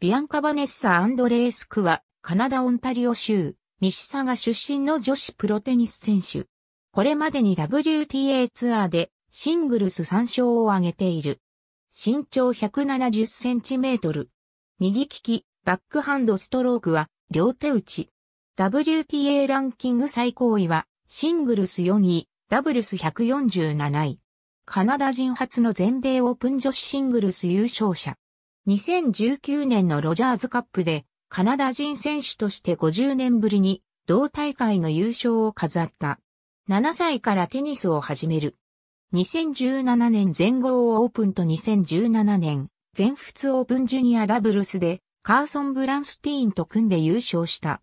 ビアンカ・バネッサ・アンドレースクは、カナダ・オンタリオ州、西佐賀出身の女子プロテニス選手。これまでに WTA ツアーでシングルス3勝を挙げている。身長170センチメートル。右利き、バックハンドストロークは両手打ち。WTA ランキング最高位はシングルス4位、ダブルス147位。カナダ人初の全米オープン女子シングルス優勝者。2019年のロジャーズカップでカナダ人選手として50年ぶりに同大会の優勝を飾った。7歳からテニスを始める。2017年全豪オープンと2017年全仏オープンジュニアダブルスでカーソン・ブランスティーンと組んで優勝した。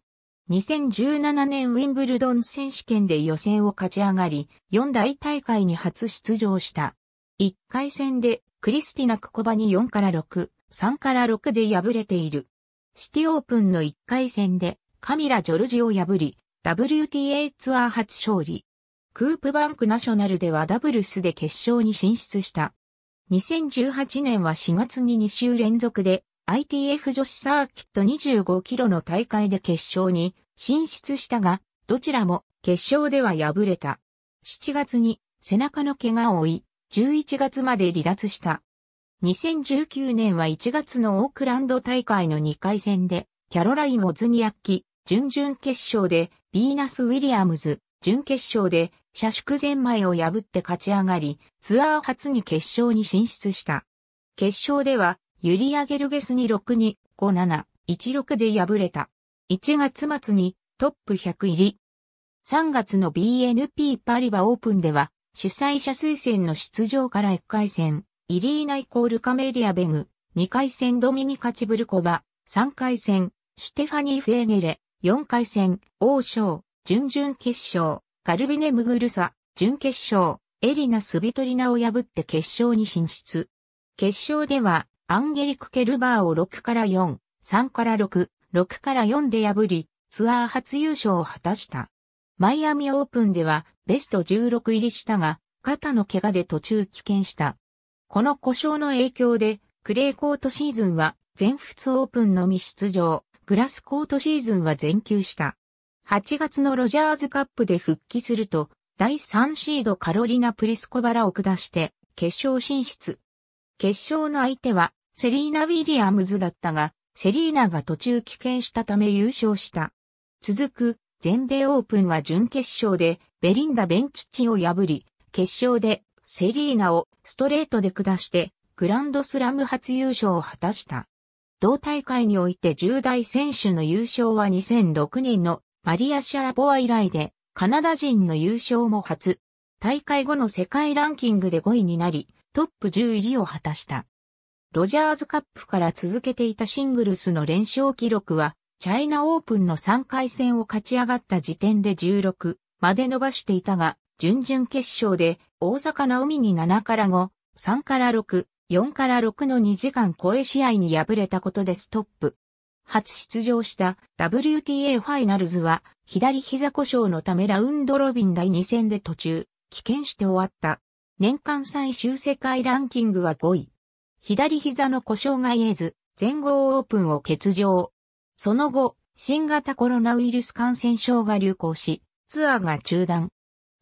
2017年ウィンブルドン選手権で予選を勝ち上がり、4大大会に初出場した。1回戦でクリスティナ・クコバに4から6、3から6で敗れている。シティオープンの1回戦でカミラ・ジョルジを破り、WTA ツアー初勝利。クープバンクナショナルではダブルスで決勝に進出した。2018年は4月に2週連続で ITF 女子サーキット25キロの大会で決勝に進出したが、どちらも決勝では敗れた。7月に背中の怪我を負い、11月まで離脱した。2019年は1月のオークランド大会の2回戦で、キャロライン・モズニアッキ、準々決勝で、ビーナス・ウィリアムズ、準決勝で、社宿前前を破って勝ち上がり、ツアー初に決勝に進出した。決勝では、ユリア・ゲルゲスに6に5、7、16で敗れた。1月末にトップ100入り。3月の BNP パリバオープンでは、主催者推薦の出場から1回戦、イリーナイコールカメリアベグ、2回戦ドミニカチブルコバ、3回戦、シュテファニー・フェーゲレ、4回戦、王将、準々決勝、カルビネ・ムグルサ、準決勝、エリナ・スビトリナを破って決勝に進出。決勝では、アンゲリク・ケルバーを6から4、3から6、6から4で破り、ツアー初優勝を果たした。マイアミオープンではベスト16入りしたが、肩の怪我で途中棄権した。この故障の影響で、クレーコートシーズンは全仏オープンのみ出場、グラスコートシーズンは全休した。8月のロジャーズカップで復帰すると、第3シードカロリナ・プリスコバラを下して、決勝進出。決勝の相手は、セリーナ・ウィリアムズだったが、セリーナが途中棄権したため優勝した。続く、全米オープンは準決勝で、ベリンダ・ベンチッチを破り、決勝でセリーナをストレートで下して、グランドスラム初優勝を果たした。同大会において10代選手の優勝は2006年のマリア・シャラポワ以来で、カナダ人の優勝も初。大会後の世界ランキングで5位になり、トップ10入りを果たした。ロジャーズカップから続けていたシングルスの連勝記録は、チャイナオープンの3回戦を勝ち上がった時点で16まで伸ばしていたが、準々決勝で大阪の海に7から5、3から6、4から6の2時間超え試合に敗れたことでストップ。初出場した WTA ファイナルズは左膝故障のためラウンドロビン第2戦で途中、棄権して終わった。年間最終世界ランキングは5位。左膝の故障が言えず、全豪オープンを欠場。その後、新型コロナウイルス感染症が流行し、ツアーが中断。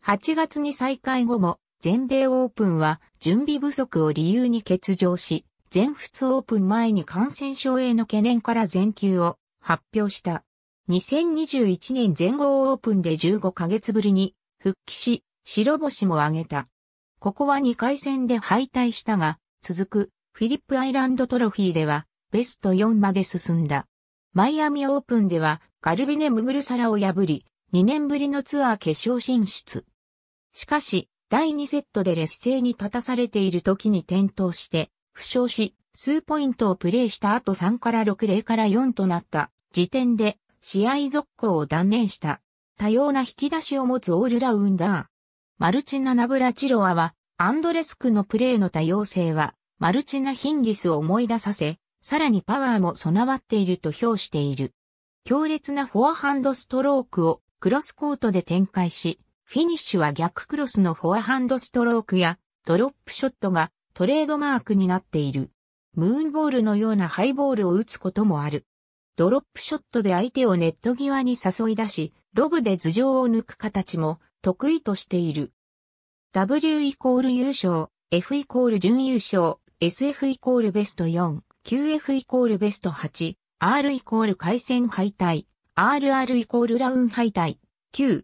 8月に再開後も、全米オープンは準備不足を理由に欠場し、全仏オープン前に感染症への懸念から全球を発表した。2021年全豪オープンで15ヶ月ぶりに復帰し、白星も挙げた。ここは2回戦で敗退したが、続くフィリップアイランドトロフィーではベスト4まで進んだ。マイアミオープンではガルビネ・ムグルサラを破り、2年ぶりのツアー決勝進出。しかし、第2セットで劣勢に立たされている時に転倒して、負傷し、数ポイントをプレーした後3から6、0から4となった時点で、試合続行を断念した。多様な引き出しを持つオールラウンダー。マルチナ・ナブラチロワは、アンドレスクのプレーの多様性は、マルチナ・ヒンギスを思い出させ、さらにパワーも備わっていると評している。強烈なフォアハンドストロークをクロスコートで展開し、フィニッシュは逆クロスのフォアハンドストロークやドロップショットがトレードマークになっている。ムーンボールのようなハイボールを打つこともある。ドロップショットで相手をネット際に誘い出し、ロブで頭上を抜く形も得意としている。W イコール優勝、F イコール準優勝、SF イコールベスト4、QF イコールベスト8、R イコール回戦敗退、RR イコールラウン敗退、9、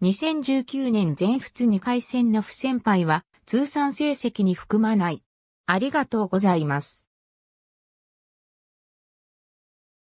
2019年全仏2回戦の不先輩は通算成績に含まない。ありがとうございます。